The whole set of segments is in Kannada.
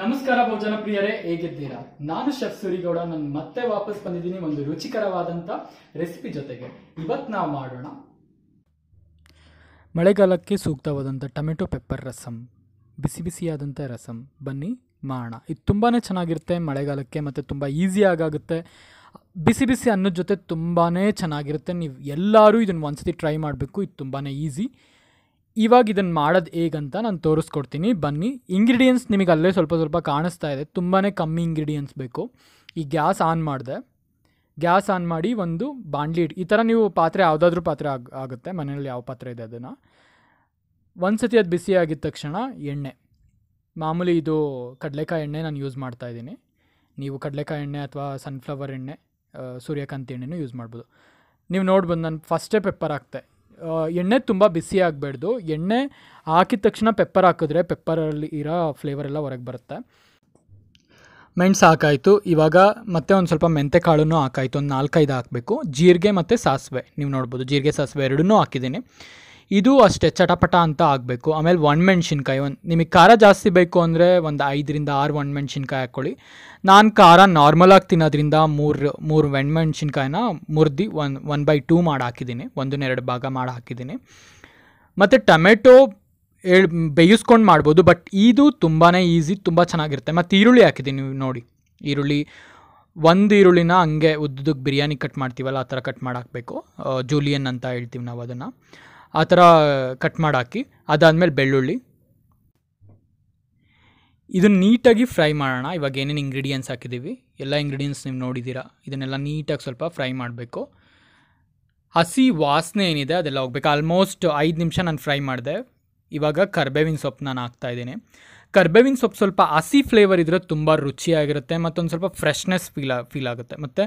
ನಮಸ್ಕಾರ ಬಹುಜನ ಪ್ರಿಯರೇ ಹೇಗಿದ್ದೀರಾ ನಾನು ಶೆಫ್ ಸುರಿಗೌಡ ನಾನು ಮತ್ತೆ ವಾಪಸ್ ಬಂದಿದ್ದೀನಿ ಒಂದು ರುಚಿಕರವಾದಂಥ ರೆಸಿಪಿ ಜೊತೆಗೆ ಇವತ್ತು ನಾವು ಮಾಡೋಣ ಮಳೆಗಾಲಕ್ಕೆ ಸೂಕ್ತವಾದಂಥ ಟೊಮೆಟೊ ಪೆಪ್ಪರ್ ರಸಂ ಬಿಸಿ ಬಿಸಿಯಾದಂಥ ರಸಂ ಬನ್ನಿ ಮಾಡೋಣ ಇದು ತುಂಬಾ ಚೆನ್ನಾಗಿರುತ್ತೆ ಮಳೆಗಾಲಕ್ಕೆ ಮತ್ತು ತುಂಬ ಈಸಿಯಾಗುತ್ತೆ ಬಿಸಿ ಬಿಸಿ ಅನ್ನದ ಜೊತೆ ತುಂಬಾ ಚೆನ್ನಾಗಿರುತ್ತೆ ನೀವು ಎಲ್ಲರೂ ಇದನ್ನು ಒಂದ್ಸತಿ ಟ್ರೈ ಮಾಡಬೇಕು ಇದು ತುಂಬಾ ಈಸಿ ಇವಾಗ ಇದನ್ನು ಮಾಡೋದು ಹೇಗಂತ ನಾನು ತೋರಿಸ್ಕೊಡ್ತೀನಿ ಬನ್ನಿ ಇಂಗ್ರೀಡಿಯೆಂಟ್ಸ್ ನಿಮಗೆ ಅಲ್ಲೇ ಸ್ವಲ್ಪ ಸ್ವಲ್ಪ ಕಾಣಿಸ್ತಾ ಇದೆ ತುಂಬಾ ಕಮ್ಮಿ ಇಂಗ್ರೀಡಿಯೆಂಟ್ಸ್ ಬೇಕು ಈ ಗ್ಯಾಸ್ ಆನ್ ಮಾಡಿದೆ ಗ್ಯಾಸ್ ಆನ್ ಮಾಡಿ ಒಂದು ಇಟ್ಟು ಈ ಥರ ನೀವು ಪಾತ್ರೆ ಯಾವುದಾದ್ರೂ ಪಾತ್ರೆ ಆಗ ಆಗುತ್ತೆ ಮನೆಯಲ್ಲಿ ಯಾವ ಪಾತ್ರೆ ಇದೆ ಅದನ್ನು ಒಂದು ಸತಿ ಅದು ಬಿಸಿ ಆಗಿದ ತಕ್ಷಣ ಎಣ್ಣೆ ಮಾಮೂಲಿ ಇದು ಕಡಲೆಕಾಯಿ ಎಣ್ಣೆ ನಾನು ಯೂಸ್ ಮಾಡ್ತಾ ಇದ್ದೀನಿ ನೀವು ಕಡಲೆಕಾಯಿ ಎಣ್ಣೆ ಅಥವಾ ಸನ್ಫ್ಲವರ್ ಎಣ್ಣೆ ಸೂರ್ಯಕಾಂತಿ ಎಣ್ಣೆನೂ ಯೂಸ್ ಮಾಡ್ಬೋದು ನೀವು ನೋಡ್ಬೋದು ನಾನು ಫಸ್ಟೇ ಪೆಪ್ಪರ್ ಹಾಕ್ತೆ ಎಣ್ಣೆ ತುಂಬ ಬಿಸಿ ಆಗಬಾರ್ದು ಎಣ್ಣೆ ಹಾಕಿದ ತಕ್ಷಣ ಪೆಪ್ಪರ್ ಹಾಕಿದ್ರೆ ಪೆಪ್ಪರಲ್ಲಿ ಇರೋ ಫ್ಲೇವರ್ ಎಲ್ಲ ಹೊರಗೆ ಬರುತ್ತೆ ಮೆಣ್ಸು ಹಾಕಾಯಿತು ಇವಾಗ ಮತ್ತೆ ಒಂದು ಸ್ವಲ್ಪ ಮೆಂತೆ ಕಾಳನ್ನು ಹಾಕಾಯಿತು ಒಂದು ನಾಲ್ಕೈದು ಹಾಕಬೇಕು ಜೀರಿಗೆ ಮತ್ತು ಸಾಸಿವೆ ನೀವು ನೋಡ್ಬೋದು ಜೀರಿಗೆ ಸಾಸಿವೆ ಎರಡನ್ನೂ ಹಾಕಿದ್ದೀನಿ ಇದು ಅಷ್ಟೇ ಚಟಪಟ ಅಂತ ಆಗಬೇಕು ಆಮೇಲೆ ಒಣಮೆಣ್ಸಿನ್ಕಾಯಿ ಒಂದು ನಿಮಗೆ ಖಾರ ಜಾಸ್ತಿ ಬೇಕು ಅಂದರೆ ಒಂದು ಐದರಿಂದ ಆರು ಒಣಮೆಣ್ಸಿನ್ಕಾಯಿ ಹಾಕ್ಕೊಳ್ಳಿ ನಾನು ಖಾರ ನಾರ್ಮಲಾಗಿ ತಿನ್ನೋದ್ರಿಂದ ಮೂರು ಮೂರು ಮೆಣಸಿನ್ಕಾಯಿನ ಮುರಿದು ಒನ್ ಒನ್ ಬೈ ಟೂ ಮಾಡಿ ಹಾಕಿದ್ದೀನಿ ಒಂದನ್ನೆರಡು ಭಾಗ ಮಾಡಿ ಹಾಕಿದ್ದೀನಿ ಮತ್ತು ಟೊಮೆಟೊ ಹೇಳಿ ಬೇಯಿಸ್ಕೊಂಡು ಮಾಡ್ಬೋದು ಬಟ್ ಇದು ತುಂಬಾ ಈಸಿ ತುಂಬ ಚೆನ್ನಾಗಿರುತ್ತೆ ಮತ್ತು ಈರುಳ್ಳಿ ಹಾಕಿದ್ದೀನಿ ನೀವು ನೋಡಿ ಈರುಳ್ಳಿ ಒಂದು ಈರುಳ್ಳಿನ ಹಂಗೆ ಉದ್ದಕ್ಕೆ ಬಿರಿಯಾನಿ ಕಟ್ ಮಾಡ್ತೀವಲ್ಲ ಆ ಥರ ಕಟ್ ಹಾಕಬೇಕು ಜೂಲಿಯನ್ ಅಂತ ಹೇಳ್ತೀವಿ ನಾವು ಅದನ್ನು ಆ ಥರ ಕಟ್ ಮಾಡಾಕಿ ಅದಾದಮೇಲೆ ಬೆಳ್ಳುಳ್ಳಿ ಇದನ್ನು ನೀಟಾಗಿ ಫ್ರೈ ಮಾಡೋಣ ಇವಾಗ ಏನೇನು ಇಂಗ್ರೀಡಿಯೆಂಟ್ಸ್ ಹಾಕಿದ್ದೀವಿ ಎಲ್ಲ ಇಂಗ್ರೀಡಿಯೆಂಟ್ಸ್ ನೀವು ನೋಡಿದ್ದೀರಾ ಇದನ್ನೆಲ್ಲ ನೀಟಾಗಿ ಸ್ವಲ್ಪ ಫ್ರೈ ಮಾಡಬೇಕು ಹಸಿ ವಾಸನೆ ಏನಿದೆ ಅದೆಲ್ಲ ಹೋಗ್ಬೇಕು ಆಲ್ಮೋಸ್ಟ್ ಐದು ನಿಮಿಷ ನಾನು ಫ್ರೈ ಮಾಡಿದೆ ಇವಾಗ ಕರ್ಬೇವಿನ ಸೊಪ್ಪು ನಾನು ಹಾಕ್ತಾಯಿದ್ದೀನಿ ಕರ್ಬೇವಿನ ಸೊಪ್ಪು ಸ್ವಲ್ಪ ಹಸಿ ಫ್ಲೇವರ್ ಇದ್ರೆ ತುಂಬ ರುಚಿಯಾಗಿರುತ್ತೆ ಮತ್ತೊಂದು ಸ್ವಲ್ಪ ಫ್ರೆಶ್ನೆಸ್ ಫೀಲ್ ಫೀಲ್ ಆಗುತ್ತೆ ಮತ್ತು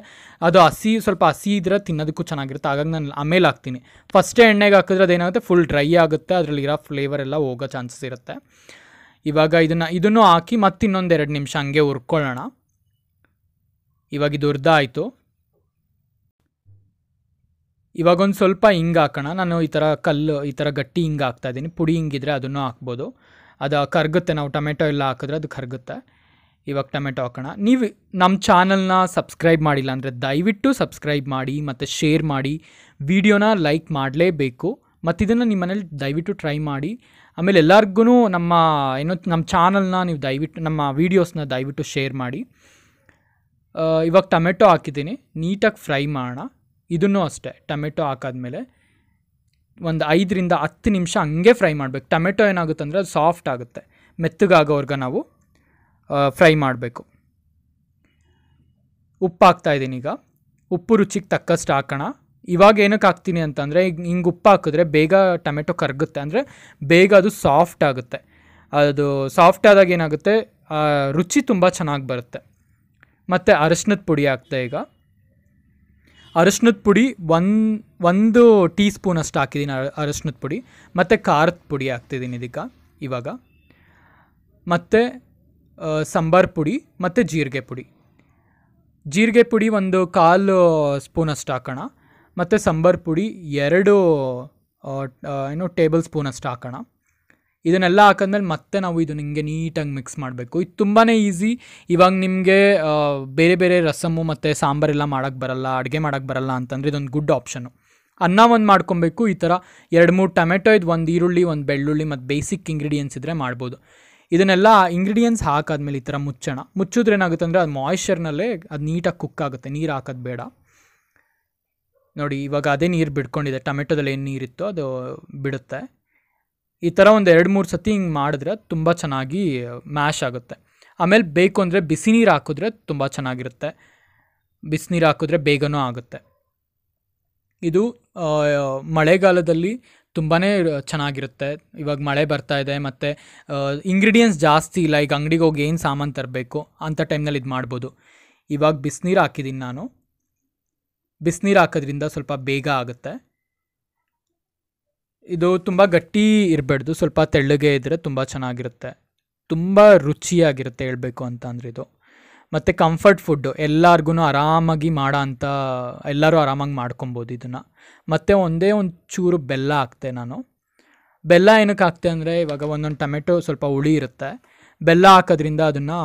ಅದು ಹಸಿ ಸ್ವಲ್ಪ ಹಸಿ ಇದ್ರೆ ತಿನ್ನೋದಕ್ಕೂ ಚೆನ್ನಾಗಿರುತ್ತೆ ಹಾಗಾಗಿ ನಾನು ಆಮೇಲೆ ಹಾಕ್ತೀನಿ ಫಸ್ಟೇ ಎಣ್ಣೆಗೆ ಹಾಕಿದ್ರೆ ಅದೇನಾಗುತ್ತೆ ಫುಲ್ ಡ್ರೈ ಆಗುತ್ತೆ ಅದರಲ್ಲಿರೋ ಫ್ಲೇವರ್ ಎಲ್ಲ ಹೋಗೋ ಚಾನ್ಸಸ್ ಇರುತ್ತೆ ಇವಾಗ ಇದನ್ನು ಇದನ್ನು ಹಾಕಿ ಮತ್ತೆ ಇನ್ನೊಂದು ಎರಡು ನಿಮಿಷ ಹಂಗೆ ಹುರ್ಕೊಳ್ಳೋಣ ಇವಾಗ ಇದು ಹುರ್ದ ಆಯಿತು ಇವಾಗ ಒಂದು ಸ್ವಲ್ಪ ಹಿಂಗೆ ಹಾಕೋಣ ನಾನು ಈ ಥರ ಕಲ್ಲು ಈ ಥರ ಗಟ್ಟಿ ಹಿಂಗೆ ಹಾಕ್ತಾಯಿದ್ದೀನಿ ಪುಡಿ ಹಿಂಗಿದ್ರೆ ಅದನ್ನು ಹಾಕ್ಬೋದು ಅದು ಕರಗುತ್ತೆ ನಾವು ಟೊಮೆಟೊ ಎಲ್ಲ ಹಾಕಿದ್ರೆ ಅದು ಕರಗುತ್ತೆ ಇವಾಗ ಟೊಮೆಟೊ ಹಾಕೋಣ ನೀವು ನಮ್ಮ ಚಾನಲ್ನ ಸಬ್ಸ್ಕ್ರೈಬ್ ಮಾಡಿಲ್ಲ ಅಂದರೆ ದಯವಿಟ್ಟು ಸಬ್ಸ್ಕ್ರೈಬ್ ಮಾಡಿ ಮತ್ತು ಶೇರ್ ಮಾಡಿ ವಿಡಿಯೋನ ಲೈಕ್ ಮಾಡಲೇಬೇಕು ಮತ್ತು ಇದನ್ನು ನಿಮ್ಮ ಮನೇಲಿ ದಯವಿಟ್ಟು ಟ್ರೈ ಮಾಡಿ ಆಮೇಲೆ ಎಲ್ಲರಿಗೂ ನಮ್ಮ ಏನೋ ನಮ್ಮ ಚಾನಲ್ನ ನೀವು ದಯವಿಟ್ಟು ನಮ್ಮ ವೀಡಿಯೋಸ್ನ ದಯವಿಟ್ಟು ಶೇರ್ ಮಾಡಿ ಇವಾಗ ಟೊಮೆಟೊ ಹಾಕಿದ್ದೀನಿ ನೀಟಾಗಿ ಫ್ರೈ ಮಾಡೋಣ ಇದನ್ನೂ ಅಷ್ಟೇ ಟೊಮೆಟೊ ಹಾಕಾದ್ಮೇಲೆ ಒಂದು ಐದರಿಂದ ಹತ್ತು ನಿಮಿಷ ಹಂಗೆ ಫ್ರೈ ಮಾಡಬೇಕು ಟೊಮೆಟೊ ಏನಾಗುತ್ತೆ ಅಂದರೆ ಅದು ಸಾಫ್ಟ್ ಆಗುತ್ತೆ ಮೆತ್ತಗಾಗೋವರೆಗೆ ನಾವು ಫ್ರೈ ಮಾಡಬೇಕು ಉಪ್ಪು ಹಾಕ್ತಾಯಿದ್ದೀನಿ ಈಗ ಉಪ್ಪು ರುಚಿಗೆ ತಕ್ಕಷ್ಟು ಹಾಕೋಣ ಇವಾಗ ಏನಕ್ಕೆ ಹಾಕ್ತೀನಿ ಅಂತಂದರೆ ಈಗ ಹಿಂಗೆ ಉಪ್ಪು ಹಾಕಿದ್ರೆ ಬೇಗ ಟೊಮೆಟೊ ಕರಗುತ್ತೆ ಅಂದರೆ ಬೇಗ ಅದು ಸಾಫ್ಟ್ ಆಗುತ್ತೆ ಅದು ಸಾಫ್ಟ್ ಆದಾಗ ಏನಾಗುತ್ತೆ ರುಚಿ ತುಂಬ ಚೆನ್ನಾಗಿ ಬರುತ್ತೆ ಮತ್ತು ಅರಶಿನದ ಪುಡಿ ಹಾಕ್ತೆ ಈಗ ಅರಶಿನದ ಪುಡಿ ಒನ್ ಒಂದು ಟೀ ಸ್ಪೂನಷ್ಟು ಅಷ್ಟು ಹಾಕಿದ್ದೀನಿ ಅರಶಿನದ ಪುಡಿ ಮತ್ತು ಖಾರದ ಪುಡಿ ಹಾಕ್ತಿದ್ದೀನಿ ಇದಕ್ಕೆ ಇವಾಗ ಮತ್ತು ಸಾಂಬಾರ್ ಪುಡಿ ಮತ್ತು ಜೀರಿಗೆ ಪುಡಿ ಜೀರಿಗೆ ಪುಡಿ ಒಂದು ಕಾಲು ಸ್ಪೂನ್ ಅಷ್ಟು ಹಾಕೋಣ ಮತ್ತು ಸಾಂಬಾರ್ ಪುಡಿ ಎರಡು ಏನು ಟೇಬಲ್ ಸ್ಪೂನ್ ಅಷ್ಟು ಹಾಕೋಣ ಇದನ್ನೆಲ್ಲ ಹಾಕಿದ್ಮೇಲೆ ಮತ್ತೆ ನಾವು ಇದು ನಿಮಗೆ ನೀಟಾಗಿ ಮಿಕ್ಸ್ ಮಾಡಬೇಕು ಇದು ತುಂಬಾ ಈಸಿ ಇವಾಗ ನಿಮಗೆ ಬೇರೆ ಬೇರೆ ರಸಮು ಮತ್ತು ಸಾಂಬಾರೆಲ್ಲ ಮಾಡೋಕ್ಕೆ ಬರಲ್ಲ ಅಡುಗೆ ಮಾಡೋಕ್ಕೆ ಬರಲ್ಲ ಅಂತಂದರೆ ಇದೊಂದು ಗುಡ್ ಆಪ್ಷನು ಅನ್ನ ಒಂದು ಮಾಡ್ಕೊಬೇಕು ಈ ಥರ ಎರಡು ಮೂರು ಟೊಮೆಟೊ ಇದು ಒಂದು ಈರುಳ್ಳಿ ಒಂದು ಬೆಳ್ಳುಳ್ಳಿ ಮತ್ತು ಬೇಸಿಕ್ ಇಂಗ್ರೀಡಿಯೆಂಟ್ಸ್ ಇದ್ದರೆ ಮಾಡ್ಬೋದು ಇದನ್ನೆಲ್ಲ ಇಂಗ್ರೀಡಿಯೆಂಟ್ಸ್ ಹಾಕಾದ್ಮೇಲೆ ಈ ಥರ ಮುಚ್ಚೋಣ ಮುಚ್ಚಿದ್ರೆ ಏನಾಗುತ್ತೆ ಅಂದರೆ ಅದು ಮಾಯ್ಶ್ಚರ್ನಲ್ಲೇ ಅದು ನೀಟಾಗಿ ಕುಕ್ ಆಗುತ್ತೆ ನೀರು ಹಾಕೋದು ಬೇಡ ನೋಡಿ ಇವಾಗ ಅದೇ ನೀರು ಬಿಡ್ಕೊಂಡಿದೆ ಟೊಮೆಟೊದಲ್ಲಿ ಏನು ನೀರಿತ್ತೋ ಅದು ಬಿಡುತ್ತೆ ಈ ಥರ ಒಂದು ಎರಡು ಮೂರು ಸತಿ ಹಿಂಗೆ ಮಾಡಿದ್ರೆ ತುಂಬ ಚೆನ್ನಾಗಿ ಮ್ಯಾಶ್ ಆಗುತ್ತೆ ಆಮೇಲೆ ಬೇಕು ಅಂದರೆ ಬಿಸಿ ನೀರು ಹಾಕಿದ್ರೆ ತುಂಬ ಚೆನ್ನಾಗಿರುತ್ತೆ ಬಿಸಿ ನೀರು ಹಾಕಿದ್ರೆ ಬೇಗನೂ ಆಗುತ್ತೆ ಇದು ಮಳೆಗಾಲದಲ್ಲಿ ತುಂಬಾ ಚೆನ್ನಾಗಿರುತ್ತೆ ಇವಾಗ ಮಳೆ ಬರ್ತಾ ಇದೆ ಮತ್ತು ಇಂಗ್ರೀಡಿಯೆಂಟ್ಸ್ ಜಾಸ್ತಿ ಇಲ್ಲ ಈಗ ಅಂಗಡಿಗೆ ಹೋಗಿ ಏನು ಸಾಮಾನು ತರಬೇಕು ಅಂಥ ಟೈಮ್ನಲ್ಲಿ ಇದು ಮಾಡ್ಬೋದು ಇವಾಗ ಬಿಸಿನೀರು ಹಾಕಿದ್ದೀನಿ ನಾನು ಬಿಸಿನೀರು ಹಾಕೋದ್ರಿಂದ ಸ್ವಲ್ಪ ಬೇಗ ಆಗುತ್ತೆ ಇದು ತುಂಬ ಗಟ್ಟಿ ಇರಬಾರ್ದು ಸ್ವಲ್ಪ ತೆಳ್ಳಗೆ ಇದ್ದರೆ ತುಂಬ ಚೆನ್ನಾಗಿರುತ್ತೆ ತುಂಬ ರುಚಿಯಾಗಿರುತ್ತೆ ಹೇಳಬೇಕು ಅಂತ ಇದು ಮತ್ತು ಕಂಫರ್ಟ್ ಫುಡ್ಡು ಎಲ್ಲರಿಗೂ ಆರಾಮಾಗಿ ಮಾಡೋ ಅಂತ ಎಲ್ಲರೂ ಆರಾಮಾಗಿ ಮಾಡ್ಕೊಬೋದು ಇದನ್ನು ಮತ್ತು ಒಂದೇ ಒಂದು ಚೂರು ಬೆಲ್ಲ ಹಾಕ್ತೆ ನಾನು ಬೆಲ್ಲ ಏನಕ್ಕೆ ಹಾಕ್ತೆ ಅಂದರೆ ಇವಾಗ ಒಂದೊಂದು ಟೊಮೆಟೊ ಸ್ವಲ್ಪ ಹುಳಿ ಇರುತ್ತೆ ಬೆಲ್ಲ ಹಾಕೋದ್ರಿಂದ ಅದನ್ನು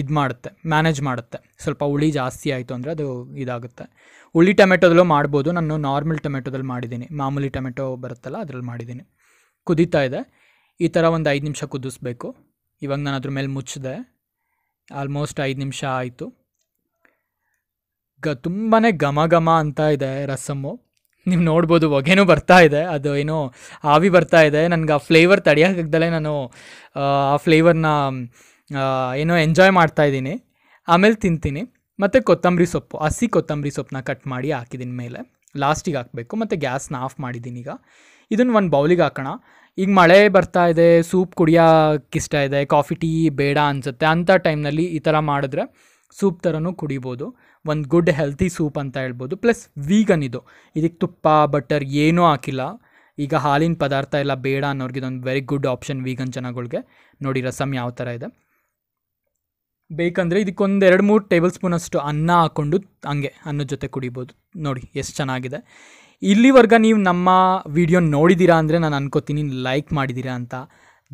ಇದು ಮಾಡುತ್ತೆ ಮ್ಯಾನೇಜ್ ಮಾಡುತ್ತೆ ಸ್ವಲ್ಪ ಹುಳಿ ಜಾಸ್ತಿ ಆಯಿತು ಅಂದರೆ ಅದು ಇದಾಗುತ್ತೆ ಹುಳಿ ಟೊಮೆಟೊದಲ್ಲೂ ಮಾಡ್ಬೋದು ನಾನು ನಾರ್ಮಲ್ ಟೊಮೆಟೊದಲ್ಲಿ ಮಾಡಿದ್ದೀನಿ ಮಾಮೂಲಿ ಟೊಮೆಟೊ ಬರುತ್ತಲ್ಲ ಅದರಲ್ಲಿ ಮಾಡಿದ್ದೀನಿ ಕುದೀತಾ ಇದೆ ಈ ಥರ ಒಂದು ಐದು ನಿಮಿಷ ಕುದಿಸ್ಬೇಕು ಇವಾಗ ನಾನು ಅದ್ರ ಮೇಲೆ ಮುಚ್ಚಿದೆ ಆಲ್ಮೋಸ್ಟ್ ಐದು ನಿಮಿಷ ಆಯಿತು ಗ ತುಂಬಾ ಘಮ ಘಮ ಅಂತ ಇದೆ ರಸಮ್ಮು ನೀವು ನೋಡ್ಬೋದು ಹೊಗೆನೂ ಬರ್ತಾ ಇದೆ ಅದು ಏನೋ ಆವಿ ಬರ್ತಾ ಇದೆ ನನಗೆ ಆ ಫ್ಲೇವರ್ ತಡೆಯೋಕ್ಕಾಗ್ದಲೇ ನಾನು ಆ ಫ್ಲೇವರ್ನ ಏನೋ ಎಂಜಾಯ್ ಮಾಡ್ತಾ ಇದ್ದೀನಿ ಆಮೇಲೆ ತಿಂತೀನಿ ಮತ್ತು ಕೊತ್ತಂಬರಿ ಸೊಪ್ಪು ಹಸಿ ಕೊತ್ತಂಬರಿ ಸೊಪ್ಪನ್ನ ಕಟ್ ಮಾಡಿ ಹಾಕಿದ್ದೀನಿ ಮೇಲೆ ಲಾಸ್ಟಿಗೆ ಹಾಕಬೇಕು ಮತ್ತು ಗ್ಯಾಸ್ನ ಆಫ್ ಮಾಡಿದ್ದೀನಿ ಈಗ ಇದನ್ನು ಒಂದು ಬೌಲಿಗೆ ಹಾಕೋಣ ಈಗ ಮಳೆ ಬರ್ತಾ ಇದೆ ಸೂಪ್ ಕುಡಿಯೋಕ್ಕೆ ಇಷ್ಟ ಇದೆ ಕಾಫಿ ಟೀ ಬೇಡ ಅನಿಸುತ್ತೆ ಅಂಥ ಟೈಮ್ನಲ್ಲಿ ಈ ಥರ ಮಾಡಿದ್ರೆ ಸೂಪ್ ಥರನೂ ಕುಡಿಬೋದು ಒಂದು ಗುಡ್ ಹೆಲ್ತಿ ಸೂಪ್ ಅಂತ ಹೇಳ್ಬೋದು ಪ್ಲಸ್ ವೀಗನ್ ಇದು ಇದಕ್ಕೆ ತುಪ್ಪ ಬಟರ್ ಏನೂ ಹಾಕಿಲ್ಲ ಈಗ ಹಾಲಿನ ಪದಾರ್ಥ ಎಲ್ಲ ಬೇಡ ಅನ್ನೋರಿಗೆ ಇದೊಂದು ವೆರಿ ಗುಡ್ ಆಪ್ಷನ್ ವೀಗನ್ ಜನಗಳಿಗೆ ನೋಡಿ ರಸಮ್ ಯಾವ ಥರ ಇದೆ ಬೇಕಂದರೆ ಇದಕ್ಕೊಂದು ಎರಡು ಮೂರು ಟೇಬಲ್ ಸ್ಪೂನಷ್ಟು ಅನ್ನ ಹಾಕ್ಕೊಂಡು ಹಂಗೆ ಅನ್ನದ ಜೊತೆ ಕುಡಿಬೋದು ನೋಡಿ ಎಷ್ಟು ಚೆನ್ನಾಗಿದೆ ಇಲ್ಲಿವರೆಗ ನೀವು ನಮ್ಮ ವಿಡಿಯೋ ನೋಡಿದ್ದೀರಾ ಅಂದರೆ ನಾನು ಅನ್ಕೋತೀನಿ ಲೈಕ್ ಮಾಡಿದ್ದೀರಾ ಅಂತ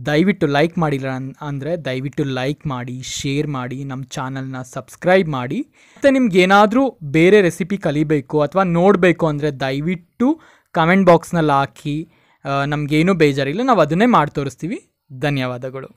ದಯವಿಟ್ಟು ಲೈಕ್ ಮಾಡಿಲ್ಲ ಅಂದರೆ ದಯವಿಟ್ಟು ಲೈಕ್ ಮಾಡಿ ಶೇರ್ ಮಾಡಿ ನಮ್ಮ ಚಾನಲ್ನ ಸಬ್ಸ್ಕ್ರೈಬ್ ಮಾಡಿ ಮತ್ತು ನಿಮ್ಗೇನಾದರೂ ಏನಾದರೂ ಬೇರೆ ರೆಸಿಪಿ ಕಲಿಬೇಕು ಅಥವಾ ನೋಡಬೇಕು ಅಂದರೆ ದಯವಿಟ್ಟು ಕಮೆಂಟ್ ಬಾಕ್ಸ್ನಲ್ಲಿ ಹಾಕಿ ನಮಗೇನೂ ಬೇಜಾರಿಲ್ಲ ನಾವು ಅದನ್ನೇ ಮಾಡಿ ತೋರಿಸ್ತೀವಿ ಧನ್ಯವಾದಗಳು